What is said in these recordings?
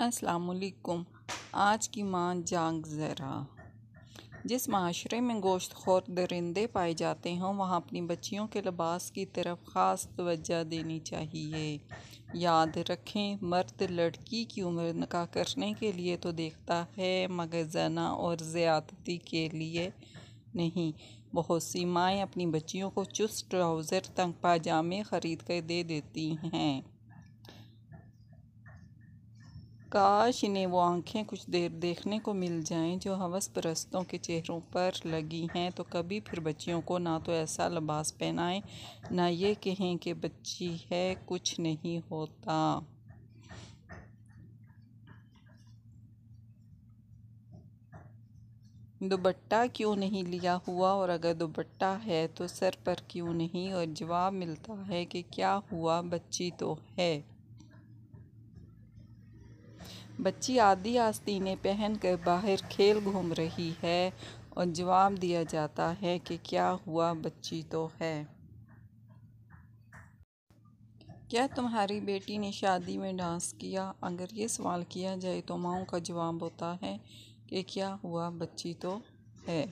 असलकुम आज की माँ जाग ज़रा जिस माशरे में गोश्त खोर दरिंदे पाए जाते हों वहाँ अपनी बच्चियों के लिबास की तरफ ख़ास तवज्जो देनी चाहिए याद रखें मर्द लड़की की उम्र निकाह करने के लिए तो देखता है मगर जना और ज़्यादती के लिए नहीं बहुत सी माएँ अपनी बच्चियों को चुस्त ट्राउज़र तंग पाजामे ख़रीद कर दे देती हैं काश इन्हें वो आंखें कुछ देर देखने को मिल जाएं जो हवस परस्तों के चेहरों पर लगी हैं तो कभी फिर बच्चियों को ना तो ऐसा लबास पहनाएं ना ये कहें कि बच्ची है कुछ नहीं होता दुपट्टा क्यों नहीं लिया हुआ और अगर दुपट्टा है तो सर पर क्यों नहीं और जवाब मिलता है कि क्या हुआ बच्ची तो है बच्ची आदि आस्तीने पहन पहनकर बाहर खेल घूम रही है और जवाब दिया जाता है कि क्या हुआ बच्ची तो है क्या तुम्हारी बेटी ने शादी में डांस किया अगर ये सवाल किया जाए तो माओ का जवाब होता है कि क्या हुआ बच्ची तो है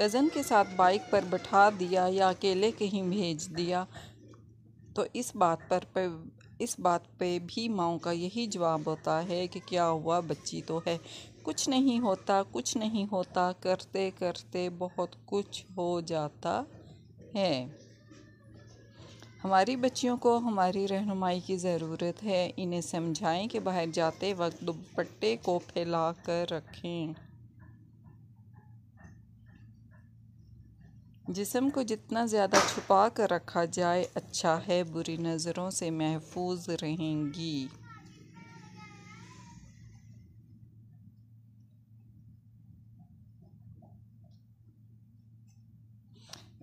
कज़न के साथ बाइक पर बैठा दिया या अकेले कहीं भेज दिया तो इस बात पर पे इस बात पे भी माओ का यही जवाब होता है कि क्या हुआ बच्ची तो है कुछ नहीं होता कुछ नहीं होता करते करते बहुत कुछ हो जाता है हमारी बच्चियों को हमारी रहनुमाई की ज़रूरत है इन्हें समझाएं कि बाहर जाते वक्त दुपट्टे को फैला कर रखें जिसम को जितना ज़्यादा छुपा कर रखा जाए अच्छा है बुरी नज़रों से महफूज रहेंगी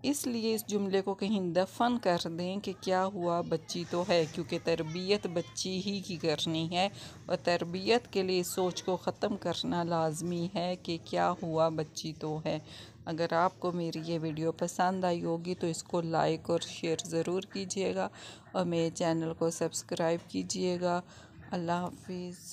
इसलिए इस जुमले को कहीं दफन कर दें कि क्या हुआ बच्ची तो है क्योंकि तरबियत बच्ची ही की करनी है और तरबियत के लिए सोच को ख़त्म करना लाजमी है कि क्या हुआ बच्ची तो है अगर आपको मेरी ये वीडियो पसंद आई होगी तो इसको लाइक और शेयर ज़रूर कीजिएगा और मेरे चैनल को सब्सक्राइब कीजिएगा अल्लाह हाफिज़